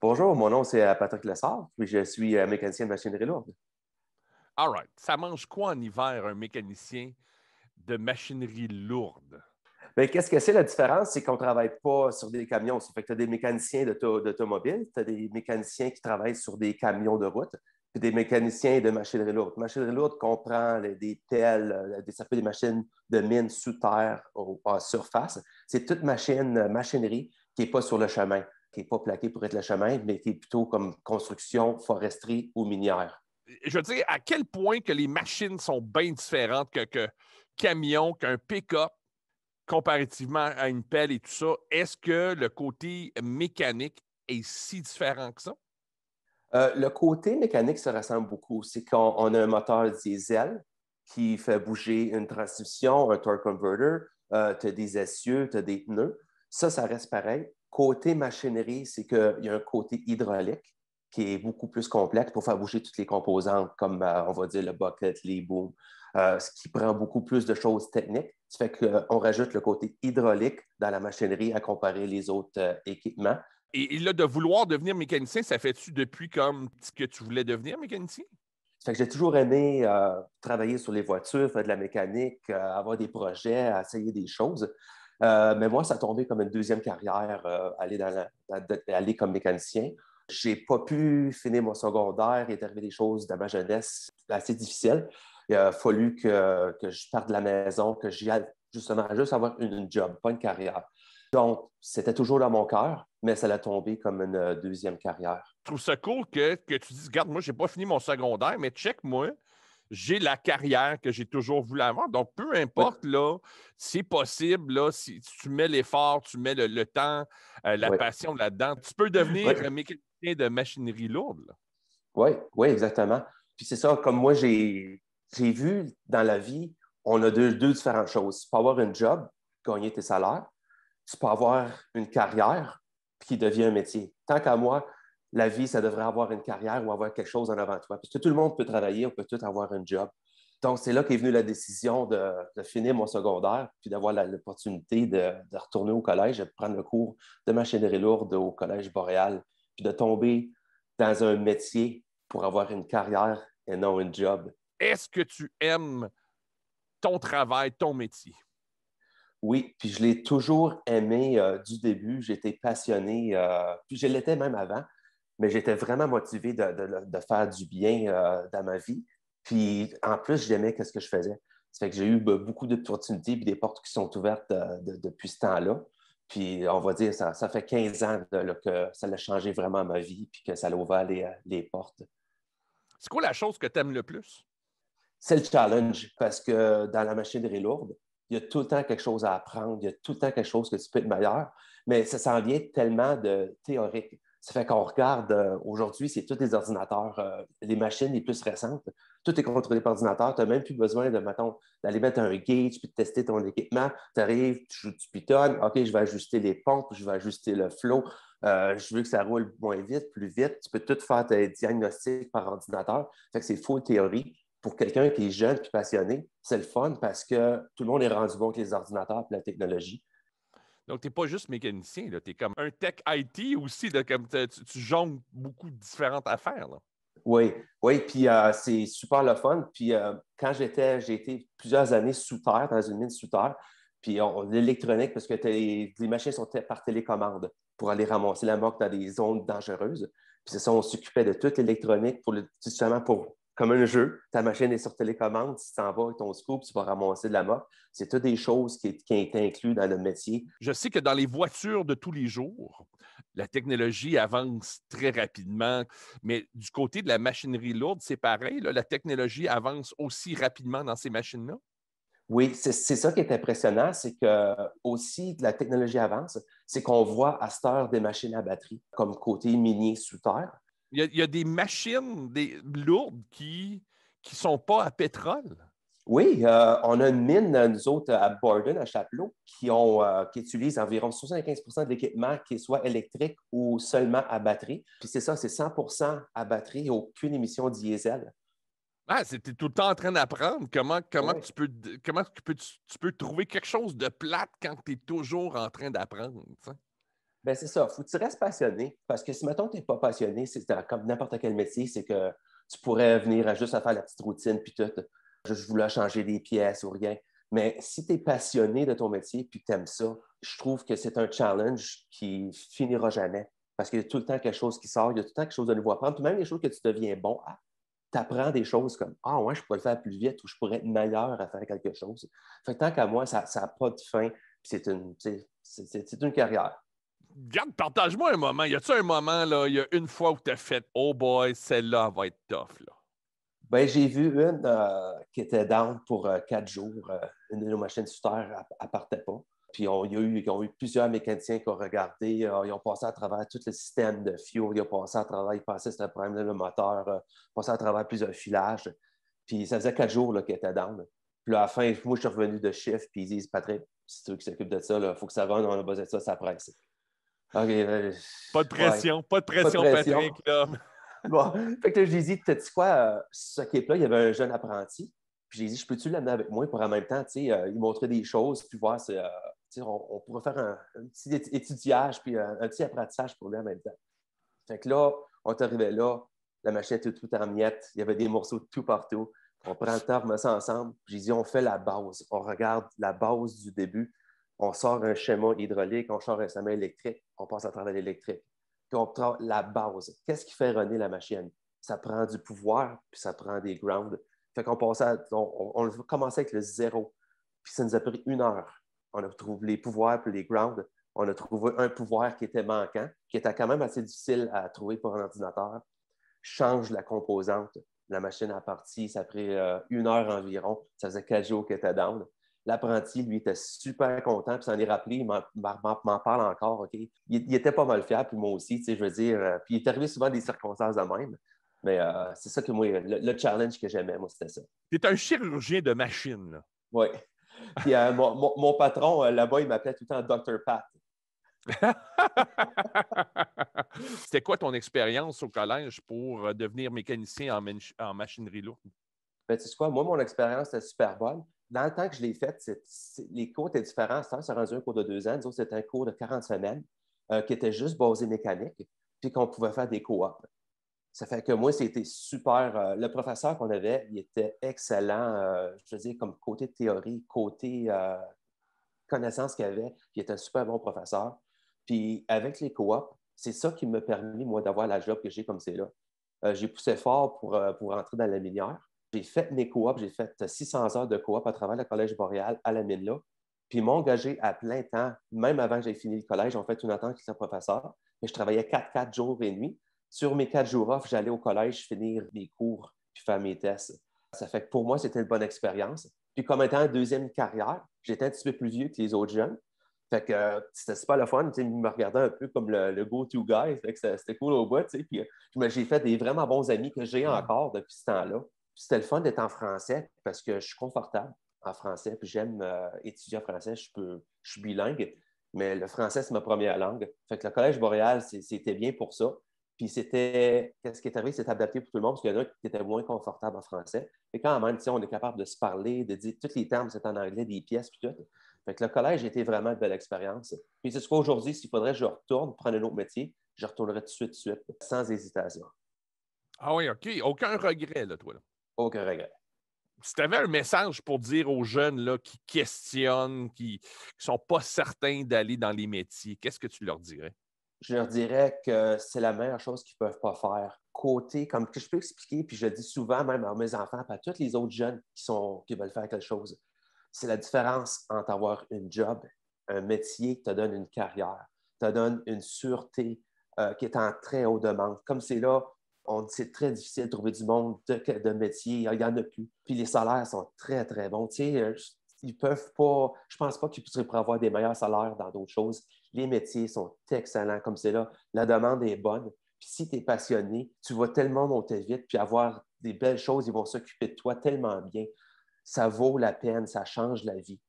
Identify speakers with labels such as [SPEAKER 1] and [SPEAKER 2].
[SPEAKER 1] Bonjour, mon nom c'est euh, Patrick Lessard, puis je suis euh, mécanicien de machinerie lourde.
[SPEAKER 2] All right. Ça mange quoi en hiver un mécanicien de machinerie lourde?
[SPEAKER 1] Ben, qu'est-ce que c'est la différence? C'est qu'on ne travaille pas sur des camions. Ça fait que tu as des mécaniciens d'automobile, tu as des mécaniciens qui travaillent sur des camions de route des mécaniciens de machinerie lourde. Machinerie lourde comprend des pelles, euh, des, ça des machines de mine sous terre, ou en surface. C'est toute machine, euh, machinerie qui n'est pas sur le chemin, qui n'est pas plaquée pour être le chemin, mais qui est plutôt comme construction, foresterie ou minière.
[SPEAKER 2] Je veux dire, à quel point que les machines sont bien différentes que, que camion, qu'un pick-up, comparativement à une pelle et tout ça, est-ce que le côté mécanique est si différent que ça?
[SPEAKER 1] Euh, le côté mécanique se ressemble beaucoup. C'est qu'on a un moteur diesel qui fait bouger une transmission, un torque converter, euh, tu as des essieux, tu as des pneus. Ça, ça reste pareil. Côté machinerie, c'est qu'il y a un côté hydraulique qui est beaucoup plus complexe pour faire bouger toutes les composantes, comme euh, on va dire le bucket, les booms, euh, ce qui prend beaucoup plus de choses techniques. Ça fait qu'on rajoute le côté hydraulique dans la machinerie à comparer les autres équipements.
[SPEAKER 2] Et, là, de vouloir devenir mécanicien, ça fait-tu depuis comme que tu voulais devenir mécanicien?
[SPEAKER 1] Ça fait que j'ai toujours aimé euh, travailler sur les voitures, faire de la mécanique, euh, avoir des projets, essayer des choses. Euh, mais moi, ça a tombé comme une deuxième carrière, aller, comme mécanicien. J'ai pas pu finir mon secondaire. Il est arrivé des choses dans ma jeunesse assez difficiles. Il a fallu que, que je parte de la maison, que j'y aille justement juste avoir une job, pas une carrière. Donc, c'était toujours dans mon cœur, mais ça l'a tombé comme une euh, deuxième carrière.
[SPEAKER 2] Je trouve ça cool que, tu dises, regarde, moi, j'ai pas fini mon secondaire, mais check-moi, j'ai la carrière que j'ai toujours voulu avoir. Donc, peu importe, là, c'est possible, si tu mets l'effort, tu mets le, temps, euh, la passion là-dedans, tu peux devenir un mécanicien de machinerie lourde.
[SPEAKER 1] Oui, oui, exactement. Puis c'est ça, comme moi, j'ai vu dans la vie, on a deux, deux différentes choses. Tu avoir un job, gagner tes salaires, tu peux avoir une carrière qui devient un métier. Tant qu'à moi, la vie, ça devrait avoir une carrière ou avoir quelque chose en avant toi. Parce que tout le monde peut travailler, on peut tout avoir un job. Donc, c'est là qu'est venue la décision de, finir mon secondaire, puis d'avoir l'opportunité de, de, retourner au collège, de prendre le cours de machinerie lourde au Collège Boréal, puis de tomber dans un métier pour avoir une carrière et non un job.
[SPEAKER 2] Est-ce que tu aimes ton travail, ton métier?
[SPEAKER 1] Oui, puis je l'ai toujours aimé euh, du début. J'étais passionné, euh, puis je l'étais même avant, mais j'étais vraiment motivé de, faire du bien euh, dans ma vie. Puis en plus, j'aimais ce que je faisais. Ça fait que j'ai eu beaucoup d'opportunités puis des portes qui sont ouvertes depuis ce temps-là. Puis on va dire, ça, fait 15 ans que ça a changé vraiment ma vie puis que ça a ouvert les, les portes.
[SPEAKER 2] C'est quoi la chose que tu aimes le plus?
[SPEAKER 1] C'est le challenge parce que dans la machinerie lourde, il y a tout le temps quelque chose à apprendre, il y a tout le temps quelque chose que tu peux être meilleur, mais ça s'en vient tellement de théorique. Ça fait qu'on regarde euh, aujourd'hui, c'est tous les ordinateurs, euh, les machines les plus récentes, tout est contrôlé par ordinateur. Tu n'as même plus besoin de, mettons, d'aller mettre un gauge puis de tester ton équipement. Tu arrives, tu joues du Python, OK, je vais ajuster les pompes, je vais ajuster le flow, euh, je veux que ça roule moins vite, plus vite. Tu peux tout faire tes diagnostics par ordinateur. Ça Fait que c'est faux théorie pour quelqu'un qui est jeune et passionné, c'est le fun parce que tout le monde est rendu bon avec les ordinateurs et la technologie.
[SPEAKER 2] Donc, tu n'es pas juste mécanicien, tu es comme un tech IT aussi, comme tu, jongles beaucoup de différentes affaires.
[SPEAKER 1] Oui, oui, puis euh, c'est super le fun. Puis euh, quand j'étais, j'ai été plusieurs années sous terre, dans une mine sous terre, puis l'électronique, parce que les machines sont par télécommande pour aller ramasser la moque dans des zones dangereuses. Puis c'est ça, on s'occupait de toute l'électronique pour le, justement pour comme un jeu. Ta machine est sur télécommande, si tu t'en vas avec ton scoop, tu vas ramasser de la mort. C'est toutes des choses qui, qui ont été incluses dans le métier.
[SPEAKER 2] Je sais que dans les voitures de tous les jours, la technologie avance très rapidement, mais du côté de la machinerie lourde, c'est pareil. la technologie avance aussi rapidement dans ces machines-là.
[SPEAKER 1] Oui, c'est ça qui est impressionnant, c'est que aussi la technologie avance, c'est qu'on voit à cette heure des machines à batterie comme côté minier sous terre
[SPEAKER 2] il y, a, des machines des, lourdes qui ne sont pas à pétrole. Oui, euh, on a une mine, nous autres, à
[SPEAKER 1] Borden, à Chapelot, qui, ont, euh, utilise environ 75 de l'équipement qui soit électrique ou seulement à batterie. Puis c'est ça, c'est 100 à batterie aucune émission diesel.
[SPEAKER 2] Ah, c'était tout le temps en train d'apprendre comment, comment, tu, peux, comment tu, peux, peux trouver quelque chose de plate quand tu es toujours en train d'apprendre.
[SPEAKER 1] Ben, c'est ça. Faut que tu restes passionné. Parce que si, mettons, tu n'es pas passionné, c'est comme n'importe quel métier, c'est que tu pourrais venir juste à faire la petite routine, puis tout. Je, voulais changer des pièces ou rien. Mais si tu es passionné de ton métier, puis que tu aimes ça, je trouve que c'est un challenge qui finira jamais. Parce qu'il y a tout le temps quelque chose qui sort, il y a tout le temps quelque chose de nouveau à prendre. tout même les choses que tu deviens bon tu apprends des choses comme Ah moi, je pourrais le faire plus vite ou je pourrais être meilleur à faire quelque chose. Fait tant qu'à moi, ça n'a pas de fin. C'est une carrière.
[SPEAKER 2] Regarde, partage-moi un moment. Y a-tu un moment, là, il y a une fois où tu as fait Oh boy, celle-là va être tough, là?
[SPEAKER 1] Ben, j'ai vu une euh, qui était down pour euh, quatre jours. Euh, une de nos machines sous terre, elle, partait pas. Puis il y a eu, ont eu plusieurs mécaniciens qui ont regardé. ils ont passé à travers tout le système de fuel. Ils ont passé à travers, ils passaient ce problème de le moteur. ils ont passé à travers plusieurs filages. Puis ça faisait quatre jours qu'elle était down. Puis à la fin, moi, je suis revenu de chiffre. Puis ils disent, Patrick, si tu veux s'occupe de ça, il faut que ça vende on a besoin de ça, ça presse. Euh, pas de pression, pas de pression, pas Patrick. bon, fait que là, je lui dit, tu quoi, euh, ce qui est là, il y avait un jeune apprenti. Puis j'ai dit, je peux-tu l'amener avec moi pour en même temps, tu sais, euh, lui montrer des choses, puis voir, si, on, pourrait faire un, petit étudiage, puis un, petit apprentissage pour lui en même temps. Fait que là, on est arrivé là, la machine était toute en miettes, il y avait des morceaux tout partout. On prend le temps, on met ça ensemble. J'ai dit, on fait la base. On regarde la base du début on sort un schéma hydraulique, on sort un schéma électrique, on passe à travers l'électrique. Puis on prend la base. Qu'est-ce qui fait runner la machine? Ça prend du pouvoir, puis ça prend des grounds. Fait qu'on on, on, avec le zéro. Puis ça nous a pris une heure. On a trouvé les pouvoirs puis les grounds. On a trouvé un pouvoir qui était manquant, qui était quand même assez difficile à trouver pour un ordinateur. Change la composante. La machine a parti, ça a pris euh, une heure environ. Ça faisait quatre jours qu'elle était down. L'apprenti, lui, était super content, puis s'en est rappelé, il m'en parle encore, OK? Il, était pas mal fier, puis moi aussi, tu sais, je veux dire. Euh, puis il est arrivé souvent des circonstances de même, mais euh, c'est ça que moi, le, challenge que j'aimais, moi, c'était ça.
[SPEAKER 2] Tu es un chirurgien de machine,
[SPEAKER 1] Oui. Puis euh, mon, patron, là-bas, il m'appelait tout le temps Dr. Pat.
[SPEAKER 2] C'était quoi ton expérience au collège pour devenir mécanicien en, en machinerie lourde?
[SPEAKER 1] Ben, tu sais quoi, moi, mon expérience était super bonne dans le temps que je l'ai fait, les cours étaient différents. Ça, c'est un cours de deux ans. c'était un cours de 40 semaines euh, qui était juste basé mécanique, puis qu'on pouvait faire des co Ça fait que moi, c'était super. Euh, le professeur qu'on avait, il était excellent, euh, je veux dire, comme côté théorie, côté connaissance qu'il avait. Il était un super bon professeur. Puis avec les coops, c'est ça qui m'a permis, moi, d'avoir la job que j'ai comme c'est là. j'ai poussé fort pour, rentrer dans la minière. J'ai fait mes coops, j'ai fait 600 euh, heures de coop à travers le Collège boréal à la mine-là. Puis m'engager à plein temps, même avant que fini le collège. en fait une attente qui était professeur. Et je travaillais 4-4 jours et nuit. Sur mes 4 jours off, j'allais au collège finir mes cours puis faire mes tests. Ça fait que pour moi, c'était une bonne expérience. Puis comme étant deuxième carrière, j'étais un petit peu plus vieux que les autres jeunes. Fait que euh, c'était pas le fun. Ils me regardaient un peu comme le, go-to guy. Fait que c'était cool au bout. Puis euh, j'ai fait des vraiment bons amis que j'ai encore depuis ce temps-là. C'était le fun d'être en français parce que je suis confortable en français, puis j'aime euh, étudier en français, je, suis bilingue, mais le français, c'est ma première langue. Fait le Collège Boréal, c'était bien pour ça. Puis c'était, qu'est-ce qui est arrivé, c'est adapté pour tout le monde, parce qu'il y en a qui étaient moins confortables en français. Mais quand même, on est capable de se parler, de dire tous les termes, c'est en anglais, des pièces, puis tout. Fait le collège était vraiment une belle expérience. Puis c'est ce qu'aujourd'hui, s'il faudrait que je retourne, prendre un autre métier, je retournerai tout de suite, de suite, sans hésitation.
[SPEAKER 2] Ah oui, OK. Aucun regret, là, toi. Là. Aucun regret. Si tu avais un message pour dire aux jeunes là, qui questionnent, qui ne sont pas certains d'aller dans les métiers, qu'est-ce que tu leur dirais? Je leur dirais
[SPEAKER 1] que c'est la meilleure chose qu'ils ne peuvent pas faire. Côté, comme que je peux expliquer, puis je le dis souvent même à mes enfants, à tous les autres jeunes qui, sont, qui veulent faire quelque chose, c'est la différence entre avoir un job, un métier qui te donne une carrière, te donne une sûreté, euh, qui est en très haute demande. Comme c'est là, on c'est très difficile de trouver du monde de, métiers. il n'y en a plus. Puis les salaires sont très, très bons. Tu sais, euh, ils peuvent pas, je pense pas qu'ils pourraient avoir des meilleurs salaires dans d'autres choses. Les métiers sont excellents comme c'est là. La demande est bonne. Puis si tu es passionné, tu vas tellement monter vite, puis avoir des belles choses, ils vont s'occuper de toi tellement bien. Ça vaut la peine, ça change la vie.